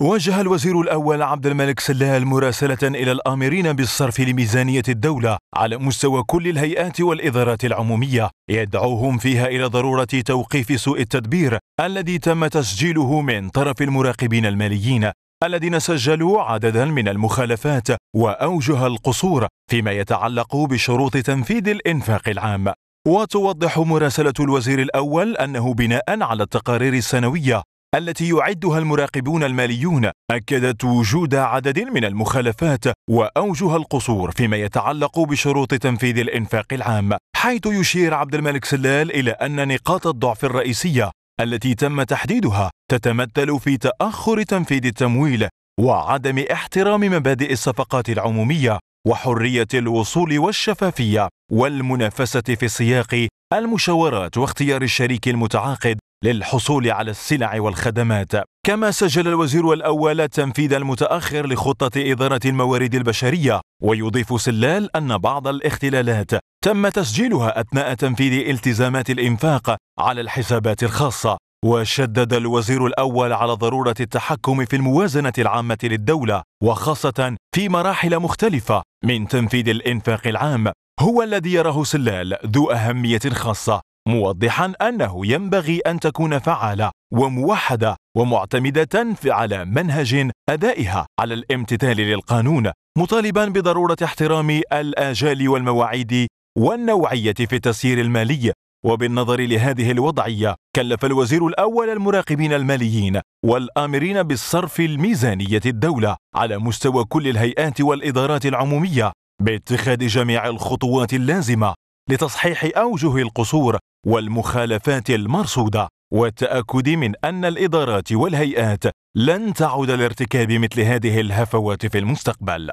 وجه الوزير الأول عبد الملك سلال مراسلة إلى الآمرين بالصرف لميزانية الدولة على مستوى كل الهيئات والإدارات العمومية يدعوهم فيها إلى ضرورة توقيف سوء التدبير الذي تم تسجيله من طرف المراقبين الماليين الذين سجلوا عددا من المخالفات وأوجه القصور فيما يتعلق بشروط تنفيذ الإنفاق العام وتوضح مراسلة الوزير الأول أنه بناء على التقارير السنوية التي يعدها المراقبون الماليون أكدت وجود عدد من المخالفات وأوجه القصور فيما يتعلق بشروط تنفيذ الإنفاق العام حيث يشير عبد الملك سلال إلى أن نقاط الضعف الرئيسية التي تم تحديدها تتمثل في تأخر تنفيذ التمويل وعدم احترام مبادئ الصفقات العمومية وحرية الوصول والشفافية والمنافسة في السياق المشاورات واختيار الشريك المتعاقد للحصول على السلع والخدمات كما سجل الوزير الأول تنفيذ المتأخر لخطة إدارة الموارد البشرية ويضيف سلال أن بعض الاختلالات تم تسجيلها أثناء تنفيذ التزامات الإنفاق على الحسابات الخاصة وشدد الوزير الأول على ضرورة التحكم في الموازنة العامة للدولة وخاصة في مراحل مختلفة من تنفيذ الإنفاق العام هو الذي يراه سلال ذو أهمية خاصة موضحا أنه ينبغي أن تكون فعالة وموحدة ومعتمدة على منهج أدائها على الامتثال للقانون مطالبا بضرورة احترام الآجال والمواعيد والنوعية في التسيير المالي وبالنظر لهذه الوضعية كلف الوزير الأول المراقبين الماليين والآمرين بالصرف الميزانية الدولة على مستوى كل الهيئات والإدارات العمومية باتخاذ جميع الخطوات اللازمة لتصحيح أوجه القصور والمخالفات المرصودة والتأكد من أن الإدارات والهيئات لن تعود لارتكاب مثل هذه الهفوات في المستقبل